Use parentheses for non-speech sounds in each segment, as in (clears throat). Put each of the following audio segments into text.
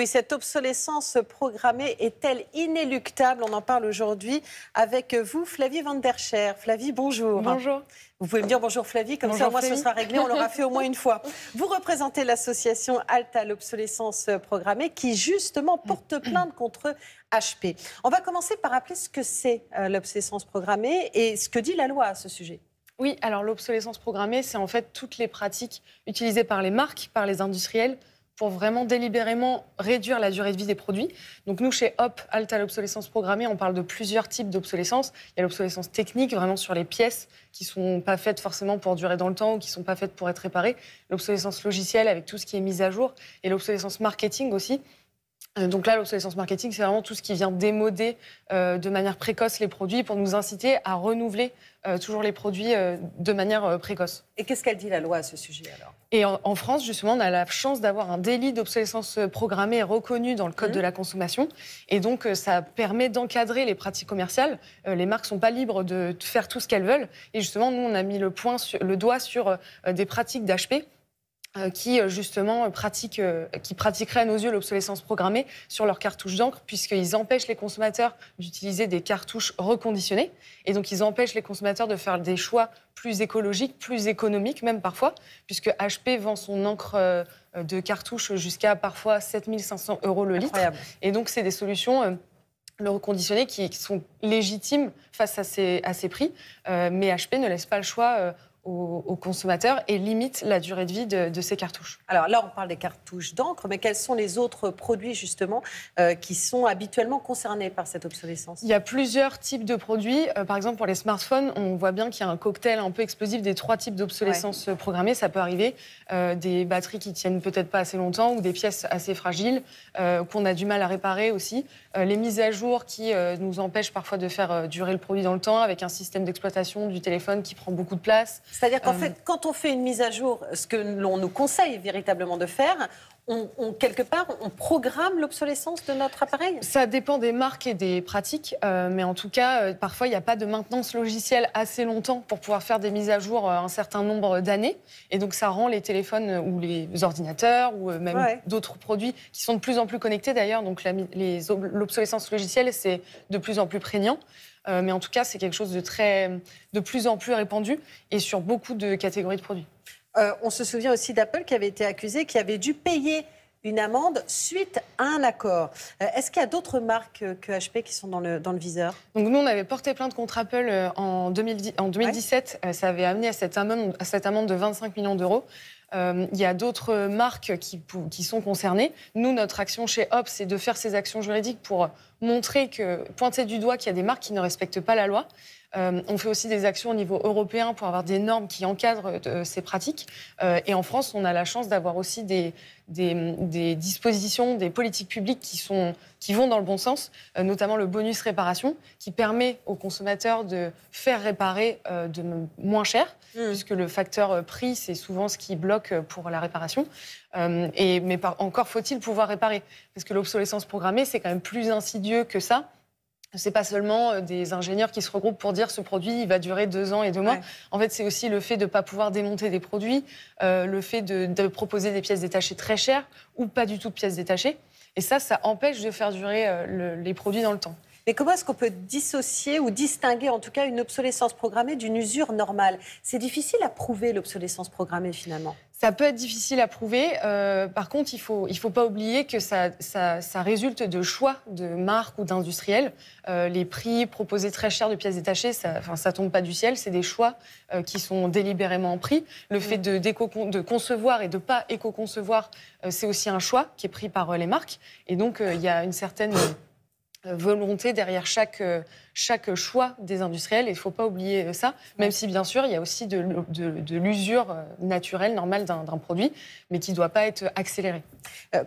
Oui, cette obsolescence programmée est-elle inéluctable On en parle aujourd'hui avec vous, Flavie Van Der Scher. Flavie, bonjour. Bonjour. Vous pouvez me dire bonjour Flavie, comme ça au ce sera réglé, on l'aura (laughs) fait au moins une fois. Vous représentez l'association Alta, l'obsolescence programmée qui justement porte (clears throat) plainte contre HP. On va commencer par rappeler ce que c'est euh, l'obsolescence programmée et ce que dit la loi à ce sujet. Oui, alors l'obsolescence programmée, c'est en fait toutes les pratiques utilisées par les marques, par les industriels, pour vraiment délibérément réduire la durée de vie des produits. Donc nous, chez HOP, Alta, l'obsolescence programmée, on parle de plusieurs types d'obsolescence. Il y a l'obsolescence technique, vraiment sur les pièces qui ne sont pas faites forcément pour durer dans le temps ou qui ne sont pas faites pour être réparées. L'obsolescence logicielle avec tout ce qui est mis à jour et l'obsolescence marketing aussi. Euh, donc là, l'obsolescence marketing, c'est vraiment tout ce qui vient démoder euh, de manière précoce les produits pour nous inciter à renouveler euh, toujours les produits de manière précoce. Et qu'est-ce qu'elle dit la loi à ce sujet alors et en, France, justement, on a la chance d'avoir un délit d'obsolescence programmée reconnu dans le Code mmh. de la consommation. Et donc, euh, ça permet d'encadrer les pratiques commerciales. Euh, les marques ne sont pas libres de faire tout ce qu'elles veulent. Et justement, nous, on a mis le, point le doigt sur euh, des pratiques d'HP euh, qui euh, justement euh, pratiquent, qui pratiqueraient à nos yeux l'obsolescence programmée sur leurs cartouches d'encre, puisqu'ils empêchent les consommateurs d'utiliser des cartouches reconditionnées, et donc ils empêchent les consommateurs de faire des choix plus écologiques, plus économiques même parfois, puisque HP vend son encre de cartouches jusqu'à parfois 7500 euros le litre. Et donc c'est des solutions le reconditionné qui sont légitimes face à ces, prix, mais HP ne laisse pas le choix aux, consommateurs et limite la durée de vie de, ces cartouches. Alors là, on parle des cartouches d'encre, mais quels sont les autres produits justement euh, qui sont habituellement concernés par cette obsolescence Il y a plusieurs types de produits. Euh, par exemple, pour les smartphones, on voit bien qu'il y a un cocktail un peu explosif des trois types d'obsolescence euh, programmée. Ça peut arriver des batteries qui tiennent peut-être pas assez longtemps ou des pièces assez fragiles qu'on a du mal à réparer aussi. les mises à jour qui nous empêchent parfois de faire durer le produit dans le temps avec un système d'exploitation du téléphone qui prend beaucoup de place. C'est-à-dire qu'en euh. fait, quand on fait une mise à jour, ce que l'on nous conseille véritablement de faire, on, quelque part, on programme l'obsolescence de notre appareil Ça dépend des marques et des pratiques, euh, mais en tout cas, euh, parfois, il n'y a pas de maintenance logicielle assez longtemps pour pouvoir faire des mises à jour un certain nombre d'années. Et donc, ça rend les téléphones ou les ordinateurs ou même d'autres produits qui sont de plus en plus connectés d'ailleurs. Donc, l'obsolescence logicielle, c'est de plus en plus prégnant. Euh, mais en tout cas, c'est quelque chose de, très, de plus en plus répandu et sur beaucoup de catégories de produits. Euh, on se souvient aussi d'Apple qui avait été accusé, qui avait dû payer une amende suite à un accord. Euh, est-ce qu'il y a d'autres marques que HP qui sont dans le, viseur Donc nous, on avait porté plainte contre Apple en, 2010, en 2017. Ça avait amené à cette amende, à cette amende de 25 millions d'euros. Euh, il y a d'autres marques qui, sont concernées. Nous, notre action chez Hop, c'est de faire ces actions juridiques pour montrer que, pointer du doigt qu'il y a des marques qui ne respectent pas la loi. Euh, on fait aussi des actions au niveau européen pour avoir des normes qui encadrent euh, ces pratiques. et en France, on a la chance d'avoir aussi des, des, dispositions, des politiques publiques qui, sont, qui vont dans le bon sens, notamment le bonus réparation, qui permet aux consommateurs de faire réparer de moins cher, mmh. puisque le facteur prix, c'est souvent ce qui bloque euh, pour la réparation. Euh, et, mais encore faut-il pouvoir réparer. Parce que l'obsolescence programmée, c'est quand même plus insidieux que ça. Ce n'est pas seulement euh, des ingénieurs qui se regroupent pour dire ce produit il va durer deux ans et deux mois. En fait, c'est aussi le fait de ne pas pouvoir démonter des produits, le fait de, proposer des pièces détachées très chères ou pas du tout de pièces détachées. Et ça, ça empêche de faire durer les produits dans le temps. Mais comment est-ce qu'on peut dissocier ou distinguer en tout cas une obsolescence programmée d'une usure normale C'est difficile à prouver l'obsolescence programmée finalement. Ça peut être difficile à prouver. Euh, par contre, il ne faut, il faut pas oublier que ça, ça, ça résulte de choix de marques ou d'industriels. Euh, les prix proposés très chers de pièces détachées, ça ne tombe pas du ciel. C'est des choix euh, qui sont délibérément pris. Le fait mm. de, de, concevoir et de ne pas éco-concevoir, c'est aussi un choix qui est pris par les marques. Et donc, il y a une certaine volonté derrière chaque, euh, chaque choix des industriels. Et il ne faut pas oublier euh, ça, même si bien sûr, il y a aussi de, de l'usure euh, naturelle, normale d'un produit, mais qui ne doit pas être accélérée.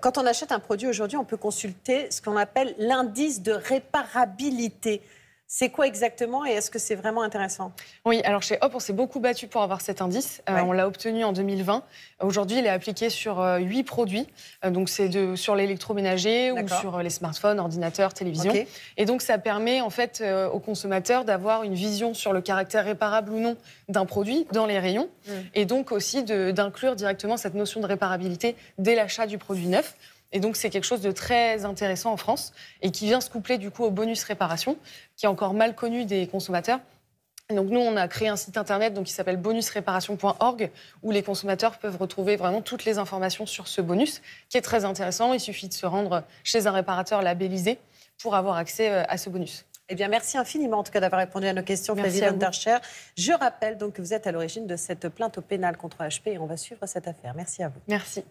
Quand on achète un produit aujourd'hui, on peut consulter ce qu'on appelle l'indice de réparabilité. C'est quoi exactement et est-ce que c'est vraiment intéressant Oui, alors chez Hop, on s'est beaucoup battu pour avoir cet indice. Euh, on l'a obtenu en 2020. Aujourd'hui, il est appliqué sur euh, huit produits. Euh, donc, c'est sur l'électroménager ou sur les smartphones, ordinateurs, télévisions. Et donc, ça permet en fait aux consommateurs d'avoir une vision sur le caractère réparable ou non d'un produit dans les rayons. Mm. Et donc aussi d'inclure directement cette notion de réparabilité dès l'achat du produit neuf. Et donc, c'est quelque chose de très intéressant en France et qui vient se coupler du coup au bonus réparation, qui est encore mal connu des consommateurs. Donc nous, on a créé un site internet donc, qui s'appelle bonusréparation.org où les consommateurs peuvent retrouver vraiment toutes les informations sur ce bonus, qui est très intéressant. Il suffit de se rendre chez un réparateur labellisé pour avoir accès euh, à ce bonus. Eh bien, merci infiniment en tout cas d'avoir répondu à nos questions, Merci Flavie Je rappelle donc que vous êtes à l'origine de cette plainte au pénal contre HP et on va suivre cette affaire. Merci à vous. Merci.